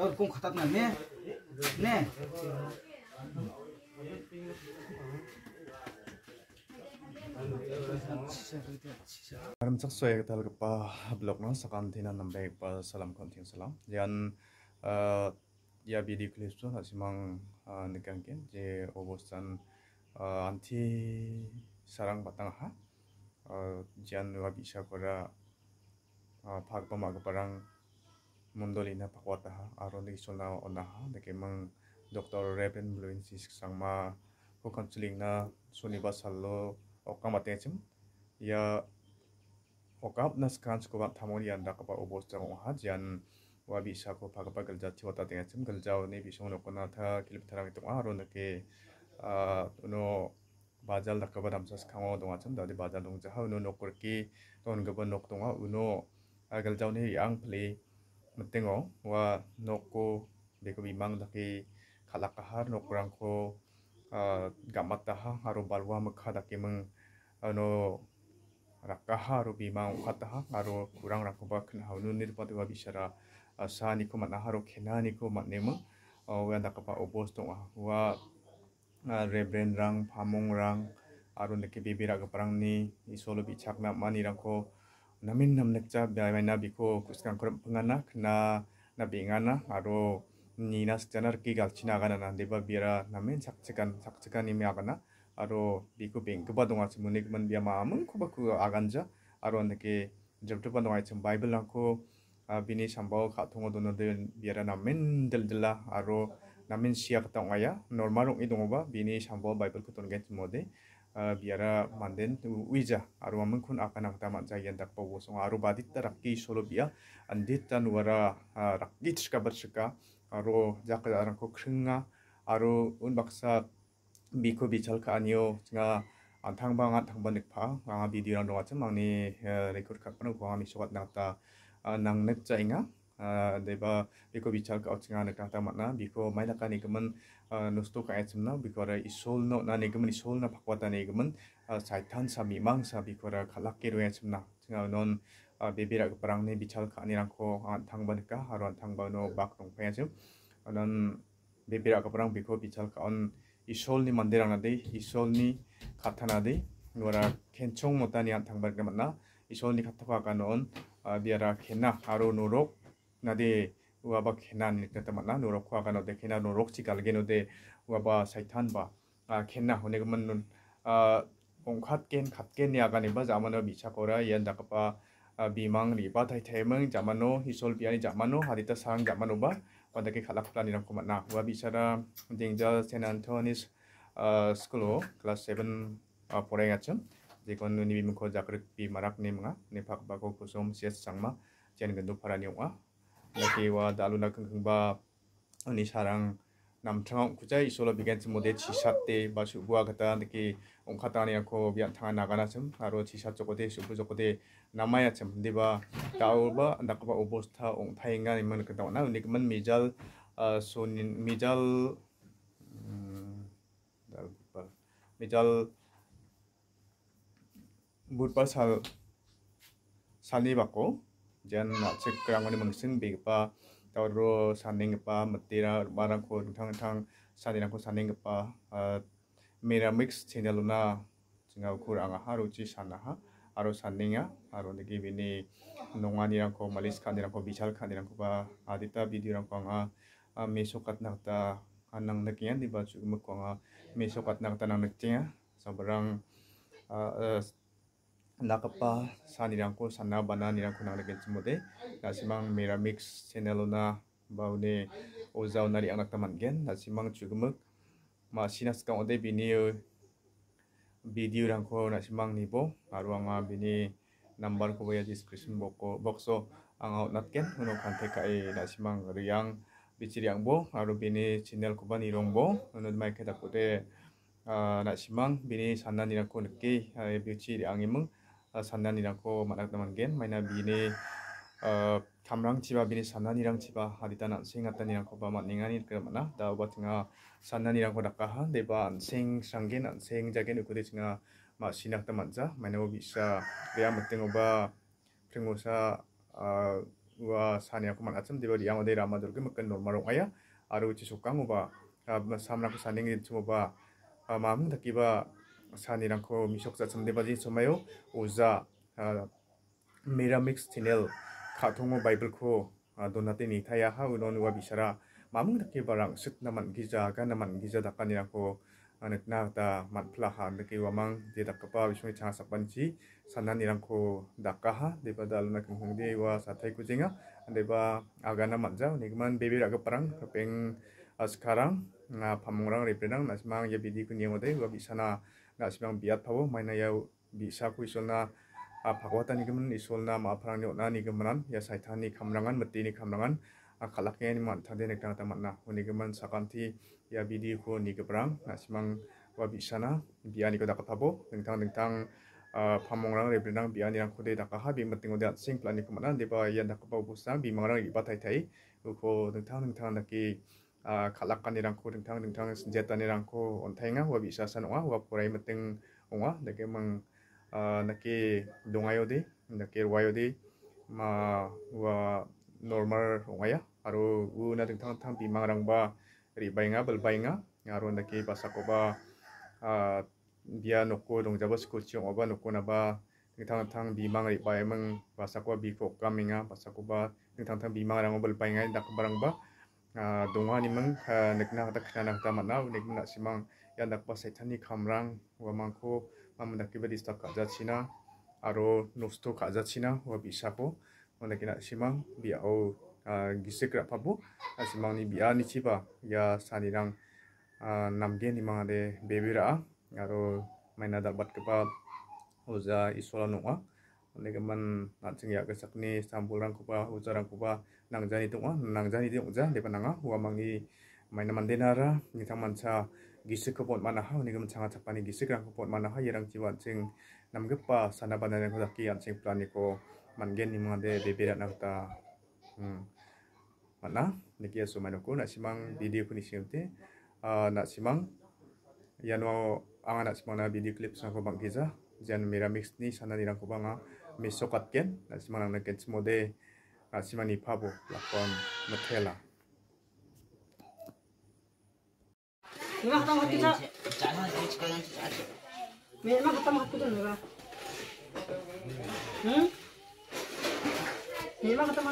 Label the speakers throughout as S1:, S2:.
S1: और कौन खतात ना ने ने Maram sak soya kita lakukan pa blog na sakan tina nambe pa salam kantin salam. Yan ya video clip tu nasi mang nekangkin je obosan anti sarang batang ha. Jan wabi syakora pak pemaga barang mundoli na pakwata ha aron di sona ona ha de kemang doctor Reven Bluin sis sang ma ko counseling na suni ba sallo okam atechim ya okap nas kans ko thamoni anda ka ba obos jang ha jan wa bi sa ko phaga pagal jat thi wata tengachim gal jao ne bi song lo kilip tharang tu aron ke a uno bajal da kaba dam sas khamo dong acham da bajal dong ja ha uno nokor ki ton ga ba nok tonga uno agal jao ne yang play matengo wa noko beko bimang daki kalakahar nokurangko gamataha aro balwa mekha daki meng ano rakaha aro bimang ukataha aro kurang rangkoba haunu nirpati wa bisara sa niko matnaha aro kena niko matnema wa dakapa obos tong wa rebren rang pamong rang aro neki bibira geprang ni isolo mani rangko namin namnek cha biawai na biko kuskan koram pengana kena na bingana, aro nina janar ki galchina gana na deba namin sakcekan sakcekan ini imi agana aro biko bengkeba donga chimune gman bia ma amung kuba ku aganja aro ndake jabtupa donga aja bible aku bini sambao khatungo dono deh biara namen del dela aro siap siak tangaya normal itu idongoba bini sambao bible ko tongen biara manden tu i j a aru amun kun akana kata manja y e n dak pawo song aru badit ta rakki solo bia andit tan wara rakki tshka bershka aru jak arang ko kringa aru un baksa biko bichal ka anio t s nga antang bang antang banik pa anga bidiran d o acham angni r e k o r ka pano ko ami sokat nang ta nang net chainga deba biko b i c h a l ka ochinga na kata matna biko maina ka nigaman nosto ka etsimna biko ra isol no na nigaman isol na pakwata nigaman saitan sa mimang sa biko ra khalak ke roya chimna chinga non bebera ka parang ne bichal ka ni rangko thang ban ka haron thang ba no bak tong pa e chim non bebera ka parang biko bichal ka on isol ni mandir na dei isol ni kata na dei nora kenchong motani an thang ban ka matna isol ni kata pa ka non biara khena aro norok なでうわばけなにたまなのろこわがのでけなのろくちかげのでうわばさいたんばあけなほねぐまんのあおんかっけんかっけんやがねばざまのびちゃこらやんだかば bimang riba tai temeng jamano hisol piani jamano harita sang jamano ba pada ke khalak plani ram koma na wa bicara dingja San Antonis school class 7 poreng acham je kon ni bimko jakrik pi marak ne mnga ne phak ba ko kusum ses sangma chen gendu pharani wa l a g i wa dalu na kung kung ba ani sarang nam thang kujai s o l a bigan chmo de chi sat te ba su bua kata de ki ong k a t a ne ko bia thang na gana chum aro chi sat choko de su bu choko de namaya chum de ba t a u ba da ka ba obostha ong thainga ni man kata na ni man mijal so ni mijal mijal बुधबार स l ल a ा ल न ि बाखौ jen na kerang ini ni mangsin be pa ta saning pa metira barang ko thang thang sadina ko saning pa mira mix channel na jinga khur anga haru ci sana ha aro saninga aro niki bini nongani rang ko malis kan rang ko bical kan rang ko ba adita video rang ko anga ah, ah, mesokat nakta anang nakian di ba chuk mukwa ah, mesokat nakta nang nakian sabarang eh, nakapa sanirang ko sana banan irang ko nalagat mo de nasimang mira mix channel na baune ozaw nari anak taman gen nasimang chugmuk ma sinas ka ode bini video rang ko nasimang nibo aru anga bini number ko ba description boko boxo ang out nat gen uno kante ka e nasimang riang bichiriang bo aru bini channel ko ba nirong bo uno mai ka dakode nasimang bini sanan irang ko niki beauty riang imong sanan ni rangko manak daman gen maina bini kamrang chiba bini sanan ni rang chiba haditan an sing atan ni rangko ba man ningani ke mana da ba tinga sanan ni rangko dakka han de ba an sing sanggen an sing jagen ukud de ma sinak daman maina bo bisa ria mateng oba pringosa wa sanan ni rangko man atsam de ba ria mate ra makan normal ong aya aru chi sokang oba ma samna ko sanan ni rangko oba sanirangko misok jacham debaji somayo oza miramix tinel khathongo bible ko donate ni thaya ha unon wa bisara mamung dakke barang sit naman giza kan naman giza dakani rangko na ta pla ha ndake wamang je dakkapa bismi cha sapanchi sanani rangko dakka ha deba hong kengde wa tai kujinga deba agana ni nikman bebe raga parang peng sekarang na pamungrang reprenang nasmang ya bidi kunyamodai wa bisana asibang biat pabo maina yau bisa ku isolna ah, bhagwata ni kemen isolna ma prang ni ona ni kemenan ya saitan ni kamrangan mati ah, ni kamrangan ya akhalaknya ni man thade nek tang na huni kemen sakanti ya bidi ko ni kebrang asimang wa bisana ko dapat pabo tentang tentang pamongrang a pamong rang kode dakaha bi metingo at sing plani kemana deba yan dakapa busang bi mangrang ibatai tai ko tentang tentang daki kalakkan irangku dengtang dengtang senjata irangku ontainga ah, huwa bisa san onga huwa purai meteng onga dake mang nake dongayo de nake ruayo di ma huwa normal onga ya wu na ring tang bimang rang ba ribainga belbainga aro nake basako ba bia noko dongjaba school chiong oba noko naba ring tang bimang ribai bi basako biko kaminga basako ba ring tang bimang rang belbainga dak barang ba ni mang nekna kata khana kata matna nekna simang ya dakpa saitani khamrang wa mangko mamdak kiba disturb ka jachina aro nosto ka jachina wa bisapo nekna simang biao gisik rapabu simang ni bia ni chiba ya sanirang namge mang ade bebira aro maina dapat kiba oza isola nonga keman natsing ya kesakni sampulang nang jani kupa nangjani jani nangjani ah, tunga lepa nanga huamangi maina ah, ni nitang manca gisik kepot manaha ah, sangat canga capani gisik mana kepot ha ya yerang jiwan sing namgepa sana bandanan kodaki ansing planiko mangen ni mangade beberat nakta hmm. mana nikia sumainoko simang video kuni simte nasimang yano angana simang na video clip sa kubang kiza jan mira mix ni sana nilang kubang miso katken la simang nang ken de la simang ni pabo la kon metela Nima kata mo kita. Nima kata mo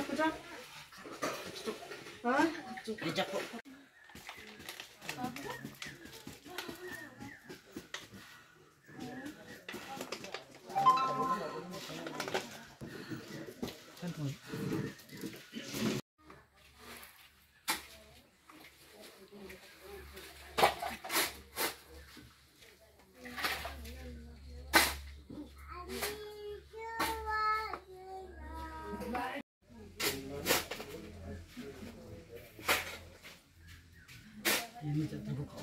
S1: 因为枕不好。